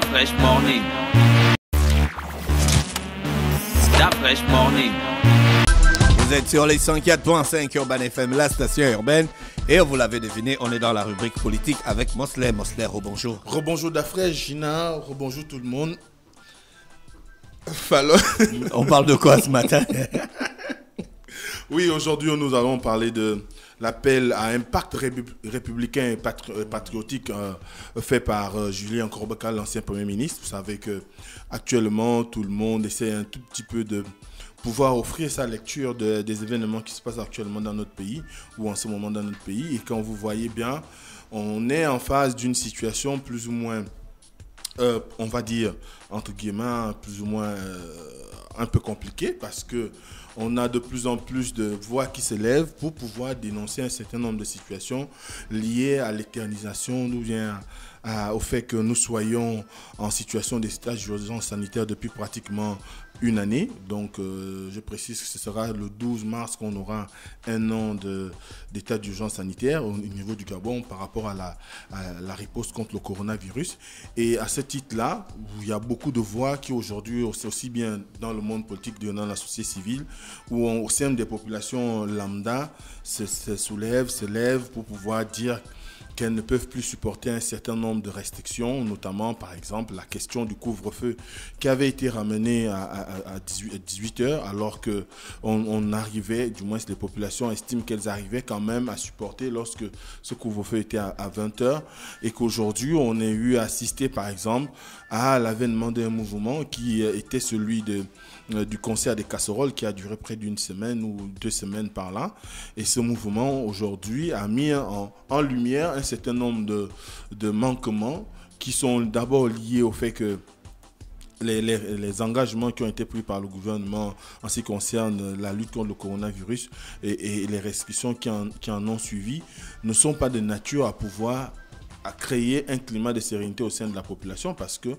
Da morning. morning. Vous êtes sur les 104.5 Urban FM, la station urbaine. Et vous l'avez deviné, on est dans la rubrique politique avec Mosley. Mosley, rebonjour. Rebonjour Dafresh, Gina, rebonjour tout le monde. Fallo... on parle de quoi ce matin Oui, aujourd'hui, nous allons parler de l'appel à un pacte républicain et euh, patriotique euh, fait par euh, Julien corbocal l'ancien Premier ministre. Vous savez que actuellement tout le monde essaie un tout petit peu de pouvoir offrir sa lecture des événements qui se passent actuellement dans notre pays ou en ce moment dans notre pays. Et quand vous voyez bien, on est en face d'une situation plus ou moins, on va dire, entre guillemets, plus ou moins un peu compliquée parce que on a de plus en plus de voix qui s'élèvent pour pouvoir dénoncer un certain nombre de situations liées à l'éternisation ou bien au fait que nous soyons en situation de d'urgence sanitaire depuis pratiquement une année. Donc, euh, je précise que ce sera le 12 mars qu'on aura un an d'état d'urgence sanitaire au, niveau du Gabon par rapport à la, riposte contre le coronavirus. Et à ce titre-là, il y a beaucoup de voix qui aujourd'hui, aussi bien dans le monde politique que dans la société civile, ou au sein des populations lambda, se, se soulèvent, se lèvent pour pouvoir dire qu'elles ne peuvent plus supporter un certain nombre de restrictions, notamment par exemple la question du couvre-feu qui avait été ramené à, 18 heures alors que on, arrivait, du moins les populations estiment qu'elles arrivaient quand même à supporter lorsque ce couvre-feu était à, 20 heures et qu'aujourd'hui on a eu assisté par exemple à l'avènement d'un mouvement qui euh, était celui de, euh, du concert des casseroles qui a duré près d'une semaine ou deux semaines par là. Et ce mouvement aujourd'hui a mis en, lumière un certain nombre de, manquements qui sont d'abord liés au fait que les, engagements qui ont été pris par le gouvernement en ce qui concerne la lutte contre le coronavirus et, les restrictions qui en, qui en ont suivi ne sont pas de nature à pouvoir créer un climat de sérénité au sein de la population parce que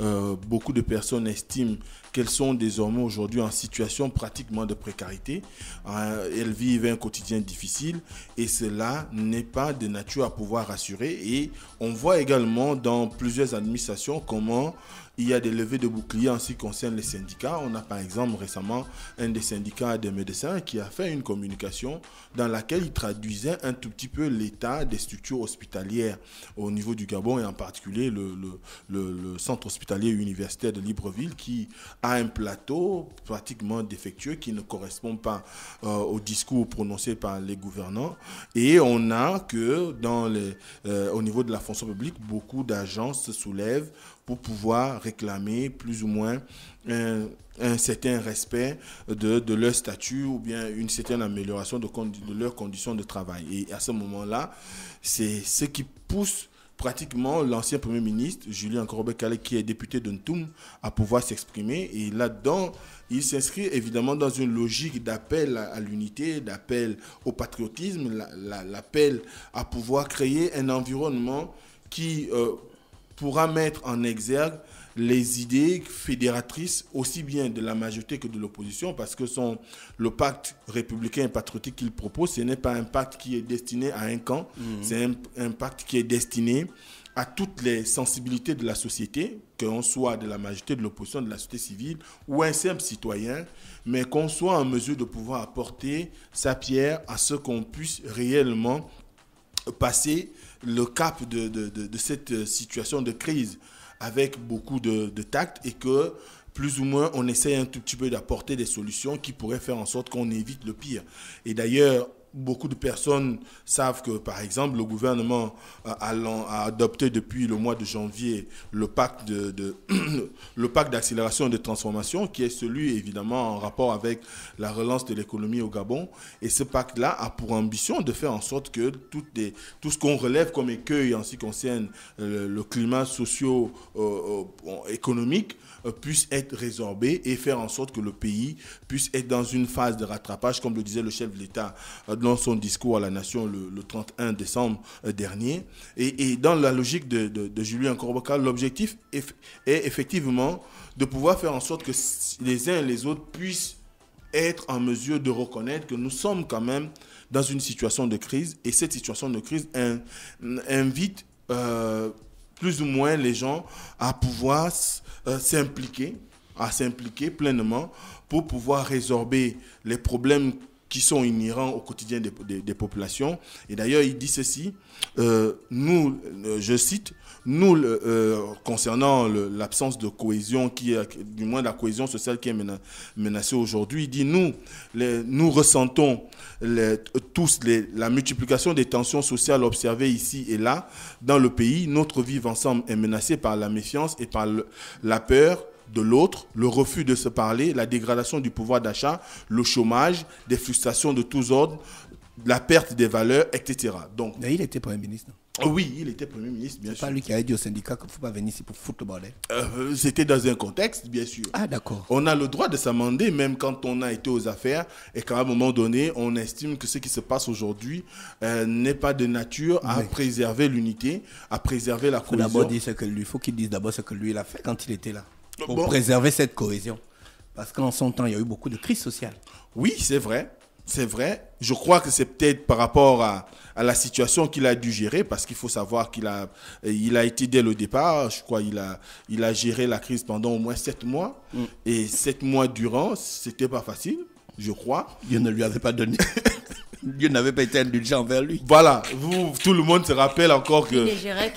euh, beaucoup de personnes estiment qu'elles sont désormais aujourd'hui en situation pratiquement de précarité. Euh, elles vivent un quotidien difficile et cela n'est pas de nature à pouvoir rassurer. Et on voit également dans plusieurs administrations comment il y a des levées de boucliers en ce qui concerne les syndicats. On a par exemple récemment un des syndicats des médecins qui a fait une communication dans laquelle il traduisait un tout petit peu l'état des structures hospitalières au niveau du Gabon et en particulier le, centre hospitalier universitaire de Libreville qui a un plateau pratiquement défectueux qui ne correspond pas euh, au discours prononcé par les gouvernants. Et on a que dans les, euh, au niveau de la fonction publique, beaucoup d'agents se soulèvent pour pouvoir réclamer plus ou moins un, certain respect de, leur statut ou bien une certaine amélioration de, de leurs conditions de travail. Et à ce moment-là, c'est ce qui pousse pratiquement l'ancien Premier ministre, Julien Korobé qui est député de Ntoum, à pouvoir s'exprimer. Et là-dedans, il s'inscrit évidemment dans une logique d'appel à, l'unité, d'appel au patriotisme, l'appel à pouvoir créer un environnement qui euh, pourra mettre en exergue les idées fédératrices aussi bien de la majorité que de l'opposition parce que son, le pacte républicain et patriotique qu'il propose, ce n'est pas un pacte qui est destiné à un camp, mhm. c'est un, un, pacte qui est destiné à toutes les sensibilités de la société, qu'on soit de la majorité, de l'opposition, de la société civile ou un simple citoyen, mais qu'on soit en mesure de pouvoir apporter sa pierre à ce qu'on puisse réellement passer le cap de, cette euh, situation de crise avec beaucoup de, tact et que plus ou moins on essaie un tout petit peu d'apporter des solutions qui pourraient faire en sorte qu'on évite le pire. Et d'ailleurs, Beaucoup de personnes savent que, par exemple, le gouvernement a, adopté depuis le mois de janvier le pacte de, le pacte d'accélération et de transformation, qui est celui évidemment en rapport avec la relance de l'économie au Gabon. Et ce pacte-là a pour ambition de faire en sorte que tout, tout ce qu'on relève comme écueil en ce qui concerne euh, le, le climat socio-économique euh, euh, puisse être résorbé et faire en sorte que le pays puisse être dans une phase de rattrapage, comme le disait le chef de l'État son discours à la nation le, 31 décembre euh, dernier. Et, dans la logique de, de, Julien Corboca, l'objectif est, effectivement de pouvoir faire en sorte que les uns et les autres puissent être en mesure de reconnaître que nous sommes quand même dans une situation de crise et cette situation de crise invite euh, plus ou moins les gens à pouvoir euh, s'impliquer à s'impliquer pleinement pour pouvoir résorber les problèmes qui sont inhérents au quotidien des, populations. Et d'ailleurs, il dit ceci, euh, nous, euh, je cite, nous, euh, concernant l'absence de cohésion, qui du moins la cohésion sociale qui est menacée aujourd'hui, il dit, nous, nous ressentons tous les, la multiplication des tensions sociales observées ici et là dans le pays. Notre vivre ensemble est menacée par la méfiance et par la peur de l'autre, le refus de se parler, la dégradation du pouvoir d'achat, le chômage, des frustrations de tous ordres, la perte des valeurs, etc. Donc, Mais il était Premier ministre. Oui, il était Premier ministre, bien sûr. pas lui qui a dit au syndicat qu'il ne faut pas venir ici pour foutre le bordel. Euh, c'était dans un contexte, bien sûr. Ah, d'accord. On a le droit de s'amender, même quand on a été aux affaires et qu'à un moment donné, on estime que ce qui se passe aujourd'hui euh, n'est pas de nature à préserver l'unité, à préserver la cohésion. Il faut d'abord dire ce lui, faut qu'il dise d'abord ce que lui, il a fait quand il était là pour préserver cette cohésion. Parce qu'en son temps, il y a eu beaucoup de crises sociales. Oui, c'est vrai. C'est vrai. Je crois que c'est peut-être par rapport à, la situation qu'il a dû gérer, parce qu'il faut savoir qu'il a, il a été dès le départ, je crois, il a, il a géré la crise pendant au moins sept mois. Mm. Et sept mois durant, c'était pas facile, je crois. Dieu ne lui avait pas donné. Dieu n'avait pas été indulgent envers lui. Voilà, vous, tout le monde se rappelle encore que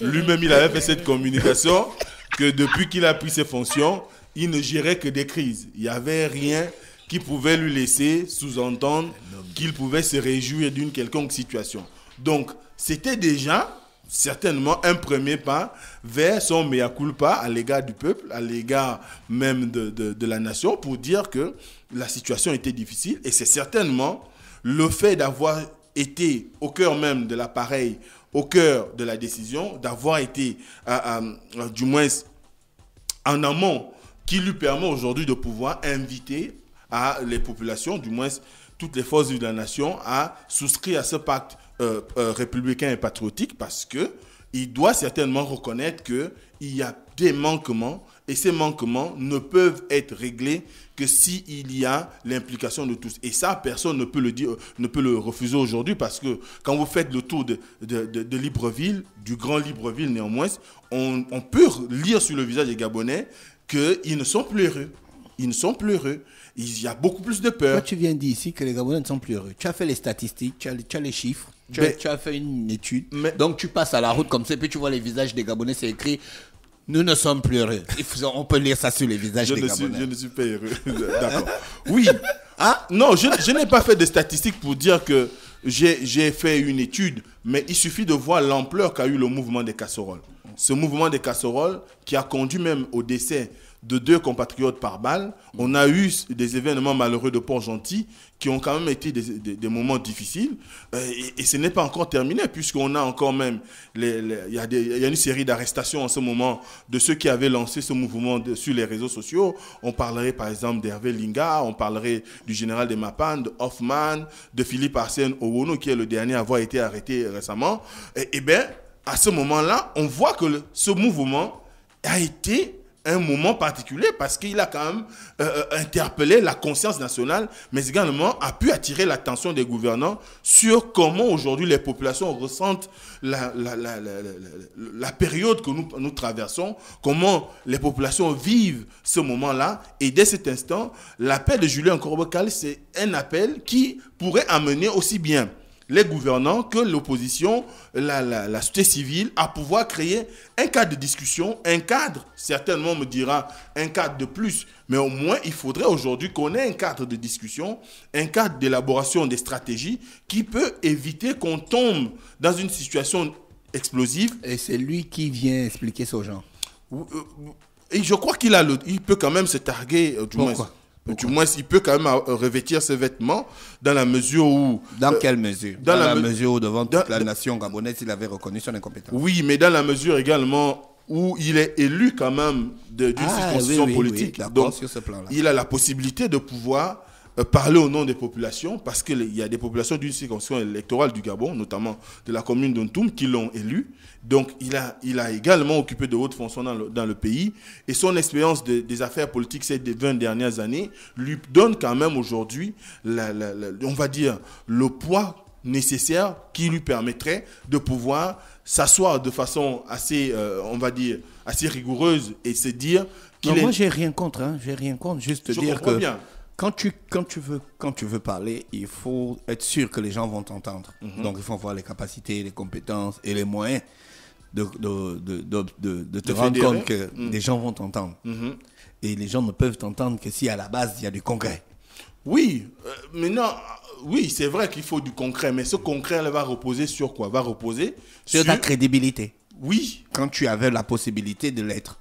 lui-même, il avait fait cette communication. que depuis qu'il a pris ses fonctions, il ne gérait que des crises. Il n'y avait rien qui pouvait lui laisser sous-entendre qu'il pouvait se réjouir d'une quelconque situation. Donc, c'était déjà certainement un premier pas vers son mea culpa à l'égard du peuple, à l'égard même de, de, la nation, pour dire que la situation était difficile. Et c'est certainement le fait d'avoir été au cœur même de l'appareil au cœur de la décision, d'avoir été, euh, euh, du moins en amont, qui lui permet aujourd'hui de pouvoir inviter à les populations, du moins toutes les forces de la nation, à souscrire à ce pacte euh, républicain et patriotique parce que il doit certainement reconnaître qu'il y a des manquements et ces manquements ne peuvent être réglés que s'il y a l'implication de tous. Et ça, personne ne peut le, dire, ne peut le refuser aujourd'hui parce que quand vous faites le tour de, Libreville, du grand Libreville néanmoins, on, peut lire sur le visage des Gabonais qu'ils ne sont plus heureux. Ils ne sont plus heureux. Il y a beaucoup plus de peur. Toi, tu viens dire ici que les Gabonais ne sont plus heureux. Tu as fait les statistiques, tu as, les chiffres. Tu, as, fait une étude. donc tu passes à la route comme ça, et puis tu vois les visages des Gabonais, c'est écrit nous ne sommes plus heureux. on peut lire ça sur les visages je des ne Suis, je ne suis pas heureux. D'accord. Oui. Ah. Non, je n'ai pas fait de statistiques pour dire que j'ai fait une étude, mais il suffit de voir l'ampleur qu'a eu le mouvement des casseroles. Ce mouvement des casseroles qui a conduit même au décès de deux compatriotes par balle. On a eu des événements malheureux de Port-Gentil qui ont quand même été des, moments difficiles. Euh, et, ce n'est pas encore terminé, puisqu'on a encore même. Il y, a une série d'arrestations en ce moment de ceux qui avaient lancé ce mouvement sur les réseaux sociaux. On parlerait par exemple d'Hervé Linga, on parlerait du général de Mapan, de Hoffman, de Philippe Arsène Owono, qui est le dernier à avoir été arrêté récemment. Eh bien, à ce moment-là, on voit que ce mouvement a été un moment particulier parce qu'il a quand même euh, euh, interpellé la conscience nationale, mais également a pu attirer l'attention des gouvernants sur comment aujourd'hui les populations ressentent la, période que nous, nous, traversons, comment les populations vivent ce moment-là. Et dès cet instant, l'appel de Julien Corbocal, c'est un appel qui pourrait amener aussi bien les gouvernants que l'opposition, la, la, société civile, à pouvoir créer un cadre de discussion, un cadre, certainement me dira un cadre de plus, mais au moins il faudrait aujourd'hui qu'on ait un cadre de discussion, un cadre d'élaboration des stratégies qui peut éviter qu'on tombe dans une situation explosive. Et c'est lui qui vient expliquer ça aux gens. Euh, et je crois qu'il a il peut quand même se targuer, euh, du moins du moins, il peut quand même euh, revêtir ses vêtements dans la mesure où. Dans euh, quelle mesure Dans, la, mesure où, devant la nation gabonaise, il avait reconnu son incompétence. Oui, mais dans la mesure également où il est élu quand même d'une ah, circonscription politique. Donc, il a la possibilité de pouvoir euh, parler au nom des populations, parce qu'il y a des populations d'une circonscription électorale du Gabon, notamment de la commune d'Ontoum, qui l'ont élu. Donc il a, il a également occupé de hautes fonctions dans le, dans le pays. Et son expérience des affaires politiques ces 20 dernières années lui donne quand même aujourd'hui, on va dire, le poids nécessaire qui lui permettrait de pouvoir s'asseoir de façon assez, euh, on va dire, assez rigoureuse et se dire qu'il est... Moi, j'ai rien contre, hein. j'ai rien contre, juste dire que quand tu, quand, tu veux, quand tu veux parler, il faut être sûr que les gens vont t'entendre. Mhm. Donc, il faut avoir les capacités, les compétences et les moyens de, te rendre compte que mhm. les gens vont t'entendre. Mhm. Et les gens ne peuvent t'entendre que si à la base, il y a du concret. Oui, euh, oui, c'est vrai qu'il faut du concret, mais ce concret va reposer sur quoi Va reposer sur ta crédibilité. Oui. Quand tu avais la possibilité de l'être.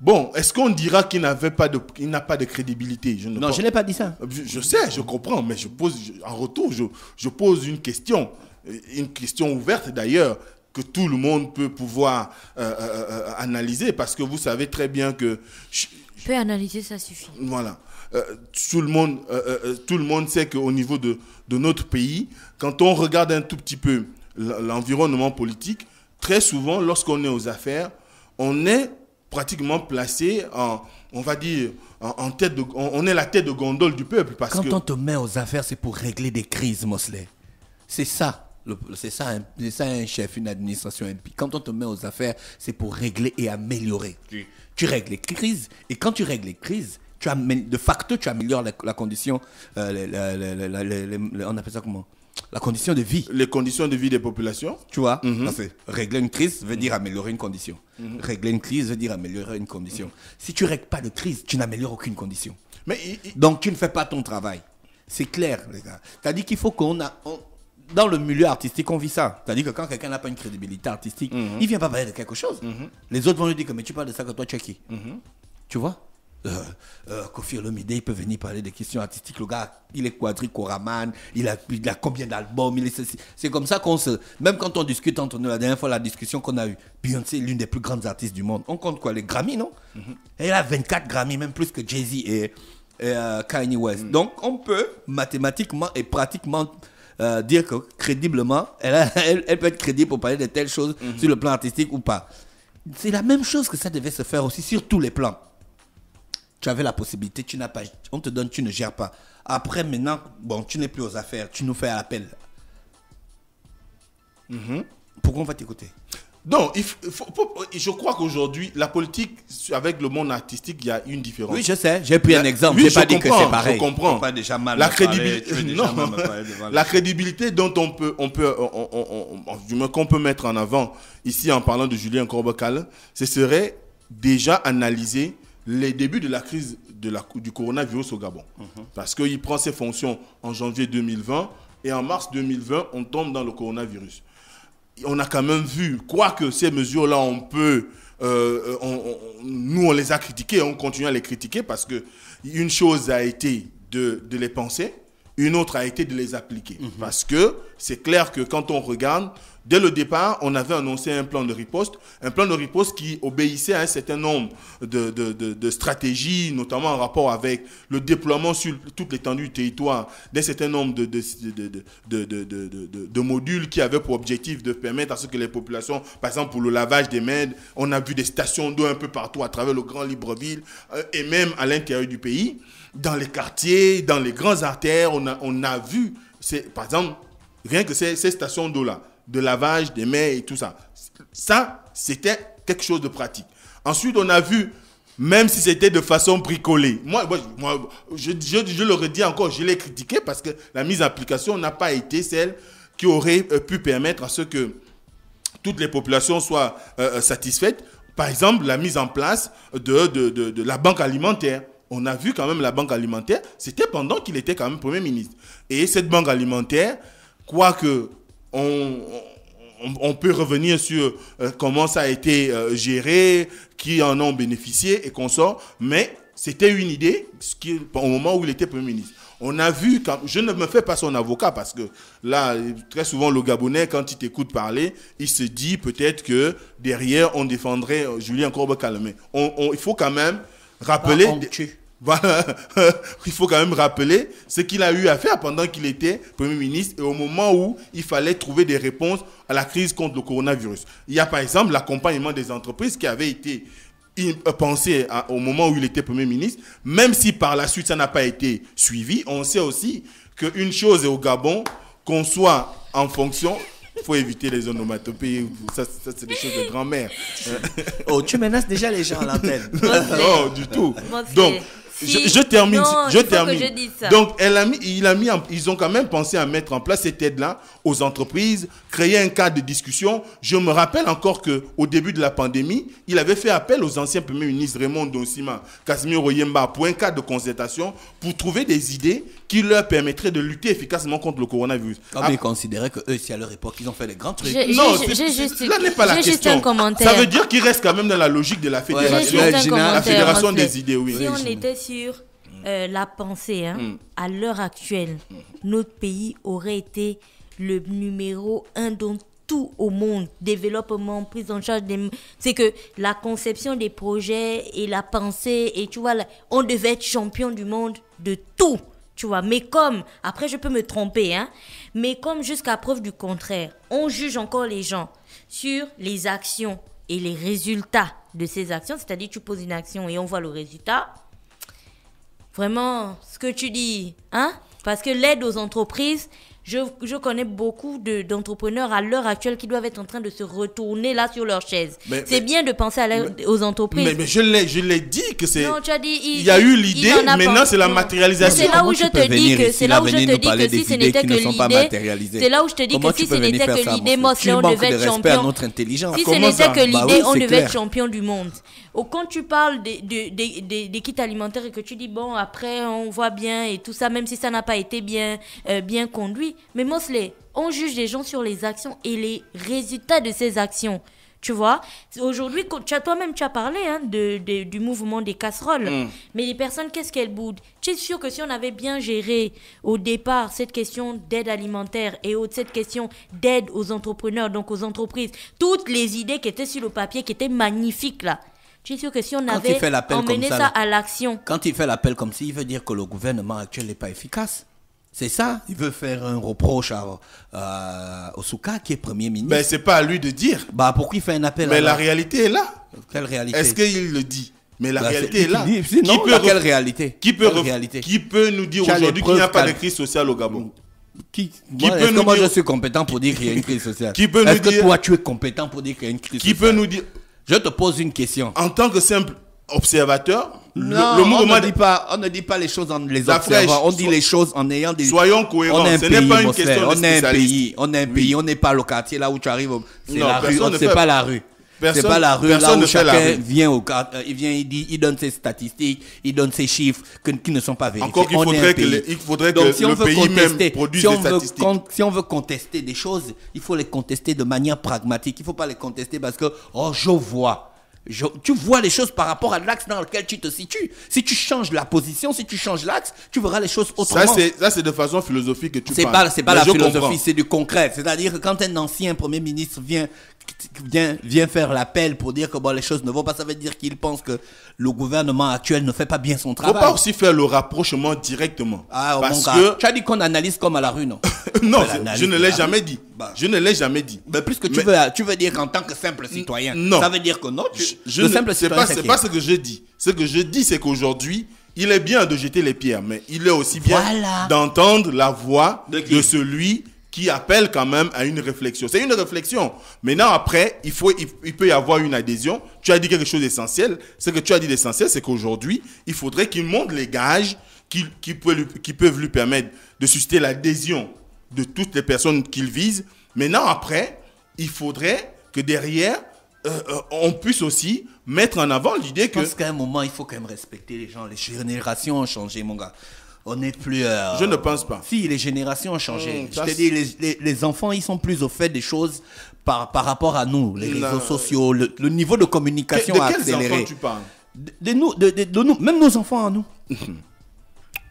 Bon, est-ce qu'on dira qu'il n'avait pas de, n'a pas de crédibilité je ne Non, je n'ai pas dit ça. Je, sais, je comprends, mais je pose, en retour, je, pose une question, euh, une question ouverte d'ailleurs que tout le monde peut pouvoir euh, euh, analyser, parce que vous savez très bien que. Je, peux analyser, ça suffit. Voilà. tout le monde, tout le monde sait qu'au niveau de, de notre pays, quand on regarde un tout petit peu l'environnement politique, très souvent, lorsqu'on est aux affaires, on est pratiquement placé en, on va dire, en, tête de, on, est la tête de gondole du peuple. Parce Quand on te met aux affaires, c'est pour régler des crises, Mosley. C'est ça. C'est ça, ça, un chef, une administration, Quand on te met aux affaires, c'est pour régler et améliorer. Tu règles les crises. Et quand tu règles les crises, tu de facto, tu améliores la, condition, on appelle ça comment la condition de vie. Les conditions de vie des populations. Tu vois, mhm. régler une crise veut dire améliorer une condition. Mhm. Régler une crise veut dire améliorer une condition. Mhm. Si tu règles pas de crise, tu n'améliores aucune condition. Mais Donc tu ne fais pas ton travail. C'est clair, les gars. Tu as dit qu'il faut qu'on a... Dans le milieu artistique, on vit ça. Tu as dit que quand quelqu'un n'a pas une crédibilité artistique, il vient pas parler de quelque chose. Les autres vont lui dire que mais tu parles de ça que toi tu es qui. Tu vois euh, euh, Kofi Olomide, il peut venir parler des questions artistiques. Le gars, il est quadricoraman, il a, il a combien d'albums, c'est comme ça qu'on se... Même quand on discute entre nous, la dernière fois, la discussion qu'on a eue, Beyoncé l'une des plus grandes artistes du monde. On compte quoi Les Grammy, non mm-hmm. Elle a 24 Grammy, même plus que Jay-Z et, euh, Kanye West. Mm. Donc, on peut mathématiquement et pratiquement... Euh, dire que crédiblement, elle, peut être crédible pour parler de telles choses mm-hmm. sur le plan artistique ou pas. C'est la même chose que ça devait se faire aussi sur tous les plans tu avais la possibilité, tu n'as pas, on te donne, tu ne gères pas. Après, maintenant, bon, tu n'es plus aux affaires, tu nous fais appel. Mhm. Pourquoi on va t'écouter Non, je crois qu'aujourd'hui, la politique, avec le monde artistique, il y a une différence. Oui, je sais, j'ai pris un exemple, je n'ai pas dit que c'est pareil. Je comprends. Pas déjà mal la, crédibilité, la crédibilité dont on peut, on peut, qu'on peut mettre en avant, ici en parlant de Julien Corbecal, ce serait déjà analyser les débuts de la crise de la, du coronavirus au Gabon. Mhm. parce Parce qu'il prend ses fonctions en janvier 2020 et en mars 2020, on tombe dans le coronavirus. On a quand même vu, quoique ces mesures-là, on peut... Euh, nous, on les a critiquées, on continue à les critiquer parce que une chose a été de, de les penser, une autre a été de les appliquer. Parce que c'est clair que quand on regarde, dès le départ, on avait annoncé un plan de riposte, un plan de riposte qui obéissait à un certain nombre de, stratégies, notamment en rapport avec le déploiement sur toute l'étendue du territoire d'un certain nombre de, modules qui avaient pour objectif de permettre à ce que les populations, par exemple pour le lavage des mains, on a vu des stations d'eau un peu partout à travers le Grand Libreville et même à l'intérieur du pays dans les quartiers, dans les grandes artères, on a, on a vu, par exemple, rien que ces, stations d'eau-là, de lavage des mains et tout ça. Ça, c'était quelque chose de pratique. Ensuite, on a vu, même si c'était de façon bricolée, moi, moi je, je, le redis encore, je l'ai critiqué parce que la mise en application n'a pas été celle qui aurait euh, pu permettre à ce que toutes les populations soient euh, euh, satisfaites. Par exemple, la mise en place de, de, de la banque alimentaire on a vu quand même la banque alimentaire, c'était pendant qu'il était quand même Premier ministre. Et cette banque alimentaire, quoique on, on, peut revenir sur euh, comment ça a été euh, géré, qui en ont bénéficié et qu'on sort, mais c'était une idée au moment où il était Premier ministre. On a vu, je ne me fais pas son avocat parce que là, très souvent, le Gabonais, quand il t'écoute parler, il se dit peut-être que derrière, on défendrait euh, Julien corbe calamé il faut quand même rappeler. il faut quand même rappeler ce qu'il a eu à faire pendant qu'il était Premier ministre et au moment où il fallait trouver des réponses à la crise contre le coronavirus. Il y a par exemple l'accompagnement des entreprises qui avait été euh, pensé au moment où il était Premier ministre, même si par la suite ça n'a pas été suivi. On sait aussi qu'une chose est au Gabon, qu'on soit en fonction il faut éviter les onomatopées. Ça, ça c'est des choses de grand-mère. oh, tu menaces déjà les gens à l'antenne. Non, du tout. Donc, je, termine. je termine. ça. Donc, elle a mis, il a mis ils ont quand même pensé à mettre en place cette aide-là aux entreprises, créer un cadre de discussion. Je me rappelle encore qu'au début de la pandémie, il avait fait appel aux anciens premiers ministres Raymond Dossima, Casimir Oyemba, pour un cadre de concertation, pour trouver des idées qui leur permettraient de lutter efficacement contre le coronavirus. Comme ah, ils ah. considéraient que eux, si à leur époque, ils ont fait les grands trucs. non, juste, là n'est pas la question. un commentaire. Ça veut dire qu'ils restent quand même dans la logique de la fédération, la, fédération des idées, oui. Si on était sur euh, la pensée, hein, mm. à l'heure actuelle, mm. notre pays aurait été le numéro un dans tout au monde, développement, prise en charge des... C'est que la conception des projets et la pensée, et tu vois, on devait être champion du monde de tout, tu vois. Mais comme, après je peux me tromper, hein, mais comme jusqu'à preuve du contraire, on juge encore les gens sur les actions et les résultats de ces actions, c'est-à-dire tu poses une action et on voit le résultat, Vraiment, ce que tu dis, hein Parce que l'aide aux entreprises je, connais beaucoup d'entrepreneurs à l'heure actuelle qui doivent être en train de se retourner là sur leur chaise. C'est bien de penser aux entreprises. Mais, mais je l'ai dit que c'est. Non, tu as dit. Il, y a eu l'idée, maintenant c'est la matérialisation. C'est là où je te dis que c'est là où je te dis que si ce n'était que bah l'idée. C'est là où je te dis que si ce n'était que l'idée, on devait être champion. Si ce n'était que l'idée, on devait être champion du monde. Quand tu parles des kits alimentaires et que tu dis bon après on voit bien et tout ça, même si ça n'a pas été bien euh, conduit, mais Mosley, on juge les gens sur les actions et les résultats de ces actions. Tu vois, aujourd'hui, toi-même, tu as parlé hein, de, du mouvement des casseroles. Mm. Mais les personnes, qu'est-ce qu'elles boudent Tu es sûr que si on avait bien géré au départ cette question d'aide alimentaire et autres, cette question d'aide aux entrepreneurs, donc aux entreprises, toutes les idées qui étaient sur le papier, qui étaient magnifiques là, tu es sûr que si on avait fait emmené ça, ça, à l'action. Quand il fait l'appel comme ça, il veut dire que le gouvernement actuel n'est pas efficace. C'est ça, il veut faire un reproche à, Osuka, qui est Premier ministre. Mais ben, c'est pas à lui de dire. Bah pourquoi il fait un appel Mais à la... la réalité est là. Quelle réalité Est-ce qu'il le dit mais la bah, réalité est, là. qui peut quelle réalité qui peut, réalité qui peut nous dire aujourd'hui qu'il n'y a pas de crise sociale au Gabon qui, moi, je suis compétent pour dire qu'il y a une crise sociale Qui peut nous Est-ce que toi tu es compétent pour dire qu'il y a une crise sociale Qui peut nous dire Je te pose une question. En tant que simple observateur. Non, le, mouvement on, ne dit pas, on ne dit pas les choses en les observant, on dit les choses en ayant des... Soyons cohérents, ce n'est pas une question de est un on est un pays, on n'est pas le quartier là où tu arrives, c'est la rue, c'est pas la rue. C'est pas la rue là où chacun vient au euh, il vient, il donne ses statistiques, il donne ses chiffres qui ne sont pas vérifiés. Encore qu'il faudrait que, le, il faudrait que le pays même produise si on des veut, statistiques. si on veut contester des choses, il faut les contester de manière pragmatique. Il faut pas les contester parce que, oh, je vois tu vois les choses par rapport à l'axe dans lequel tu te situes. Si tu changes la position, si tu changes l'axe, tu verras les choses autrement. Ça, c'est de façon philosophique que tu parles. Pas, c'est pas la philosophie, c'est du concret. C'est-à-dire que quand un ancien Premier ministre vient Vient, vient, faire l'appel pour dire que bon, les choses ne vont pas, ça veut dire qu'il pense que le gouvernement actuel ne fait pas bien son travail. Faut pas aussi faire le rapprochement directement. Ah, parce que... Tu as dit qu'on analyse comme à la rue, non Non, je ne l'ai jamais dit. Bah. je ne l'ai jamais dit. Mais puisque tu, veux, tu veux dire qu'en tant que simple citoyen, ça veut dire que non, je, le simple Ce n'est pas, ce que je dis. Ce que je dis, c'est qu'aujourd'hui, il est bien de jeter les pierres, mais il est aussi bien d'entendre la voix de, celui qui appelle quand même à une réflexion. C'est une réflexion. Maintenant, après, il, faut, il, peut y avoir une adhésion. Tu as dit quelque chose d'essentiel. Ce que tu as dit d'essentiel, c'est qu'aujourd'hui, il faudrait qu'il monte les gages qui, qui peuvent lui permettre de susciter l'adhésion de toutes les personnes qu'il vise. Maintenant, après, il faudrait que derrière, euh, euh, on puisse aussi mettre en avant l'idée que. Parce qu'à un moment, il faut quand même respecter les gens. Les générations ont changé, mon gars. On n'est plus. Euh, je ne pense pas. Si, les générations ont changé. Hmm, je te dis, les, enfants, ils sont plus au fait des choses par, par rapport à nous, les réseaux sociaux, le, niveau de communication de a accéléré. De tu parles nous, de, de, nous, même nos enfants à nous.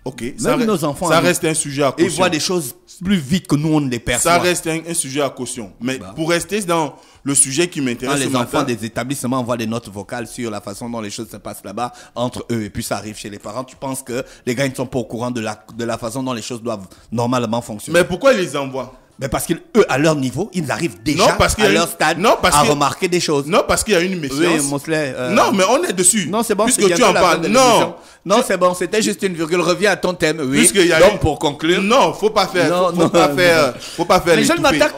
Ok. ça, nos enfants. Ça reste un sujet à caution. Ils voient des choses plus vite que nous, on les perçoit. Ça reste un, sujet à caution. Mais bah. pour rester dans le sujet qui m'intéresse. les enfants des établissements envoient des notes vocales sur la façon dont les choses se passent là-bas, entre eux, et puis ça arrive chez les parents, tu penses que les gars ne sont pas au courant de la, de la façon dont les choses doivent normalement fonctionner. Mais pourquoi ils les envoient mais parce qu'eux, à leur niveau, ils arrivent déjà à leur stade à remarquer des choses. Non, parce qu'il y a une méfiance. Euh, non, mais on est dessus. Non, c'est bon. Puisque tu en parles. Non. Non, c'est bon. C'était juste une virgule. Reviens à ton thème. Oui. Y pour conclure. Non, faut pas faire. faut, pas faire. Faut pas Mais je ne m'attaque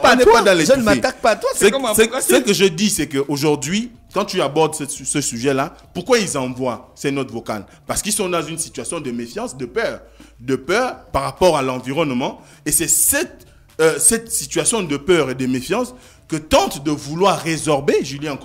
pas, à toi. Ce que je dis, c'est qu'aujourd'hui, quand tu abordes ce, ce sujet-là, pourquoi ils envoient ces notes vocales Parce qu'ils sont dans une situation de méfiance, de peur. De peur par rapport à l'environnement. Et c'est cette euh, cette situation de peur et de méfiance que tente de vouloir résorber Julien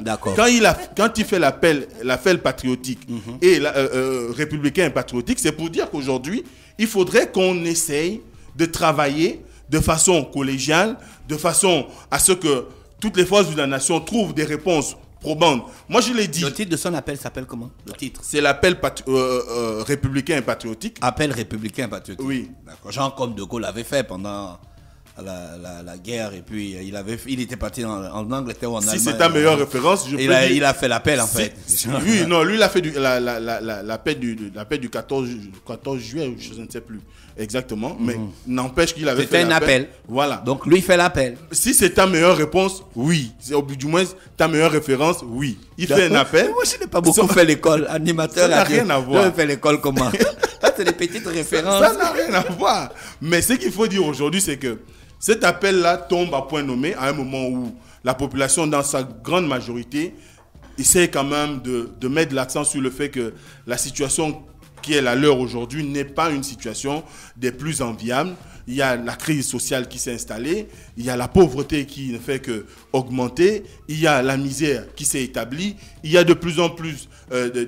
D'accord. Quand il quand il fait l'appel, l'appel patriotique mhm. et euh, euh, républicain et patriotique, c'est pour dire qu'aujourd'hui, il faudrait qu'on essaye de travailler de façon collégiale, de façon à ce que toutes les forces de la nation trouvent des réponses probantes. Moi, je l'ai dit. Le titre de son appel s'appelle comment Le titre. C'est l'appel républicain et patriotique. Appel républicain et patriotique. Oui. Jean comme de Gaulle l'avait fait pendant la, guerre et puis il avait il était parti en, Angleterre ou en Allemagne. Si c'est ta meilleure référence, je il, a, il a fait l'appel en fait. non, lui il a fait la, paix du, la paix du 14, 14 juillet, je ne sais plus exactement, mais mhm. n'empêche qu'il avait fait l'appel. un appel. Voilà. Donc lui fait l'appel. Si c'est ta meilleure réponse, oui. Au bout du moins, ta meilleure référence, oui. Il fait un appel. Moi, je n'ai pas beaucoup fait l'école. Animateur, ça n'a rien à voir. fait l'école comment c'est des petites références. Ça n'a rien à voir. Mais ce qu'il faut dire aujourd'hui, c'est que cet appel-là tombe à point nommé à un moment où la population, dans sa grande majorité, essaie quand même de, mettre l'accent sur le fait que la situation qui est la leur aujourd'hui n'est pas une situation des plus enviables il y a la crise sociale qui s'est installée, il y a la pauvreté qui ne fait que augmenter, il y a la misère qui s'est établie, il y a de plus en plus euh,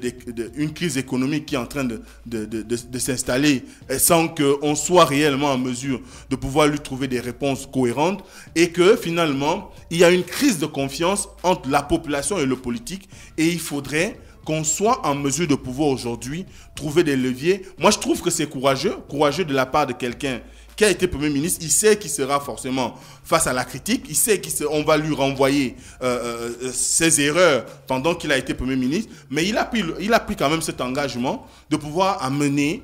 une crise économique qui est en train de, de s'installer euh, sans qu'on soit réellement en mesure de pouvoir lui trouver des réponses cohérentes et que finalement, il y a une crise de confiance entre la population et le politique et il faudrait qu'on soit en mesure de pouvoir aujourd'hui trouver des leviers. Moi, je trouve que c'est courageux, courageux de la part de quelqu'un qui a été Premier ministre, il sait qu'il sera forcément face à la critique, il sait qu'on va lui renvoyer euh, euh, euh, ses erreurs pendant qu'il a été Premier ministre, mais il a, pris, il a pris quand même cet engagement de pouvoir amener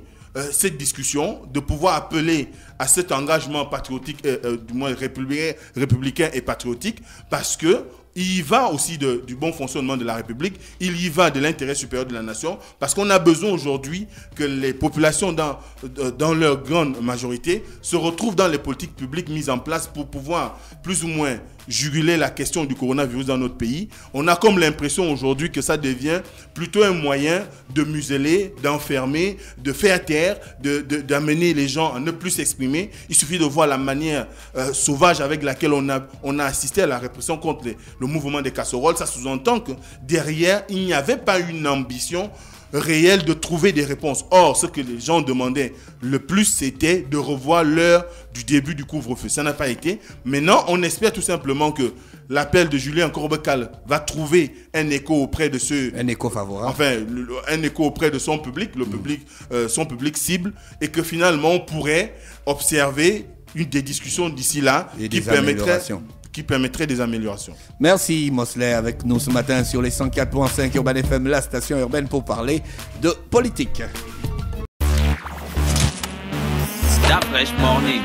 cette discussion, de pouvoir appeler à cet engagement patriotique, du moins républicain et patriotique, parce que il y va aussi du bon fonctionnement de la République, il y va de l'intérêt supérieur de la nation, parce qu'on a besoin aujourd'hui que les populations, dans, euh, dans leur grande majorité, se retrouvent dans les politiques publiques mises en place pour pouvoir plus ou moins juguler la question du coronavirus dans notre pays. On a comme l'impression aujourd'hui que ça devient plutôt un moyen de museler, d'enfermer, de faire taire, d'amener les gens à ne plus s'exprimer. Il suffit de voir la manière euh, sauvage avec laquelle on a, on a assisté à la répression contre le mouvement des casseroles. Ça sous-entend que derrière, il n'y avait pas une ambition réel de trouver des réponses. Or, ce que les gens demandaient le plus, c'était de revoir l'heure du début du couvre-feu. Ça n'a pas été. Maintenant, on espère tout simplement que l'appel de Julien Corbecal va trouver un écho auprès de ceux... Un écho favorable. Enfin, un écho auprès de son public, le public, euh, son public cible, et que finalement, on pourrait observer une des discussions d'ici là et qui permettrait permettrait des améliorations. Merci Mosley avec nous ce matin sur les 104.5 Urban FM, la station urbaine pour parler de politique. Morning.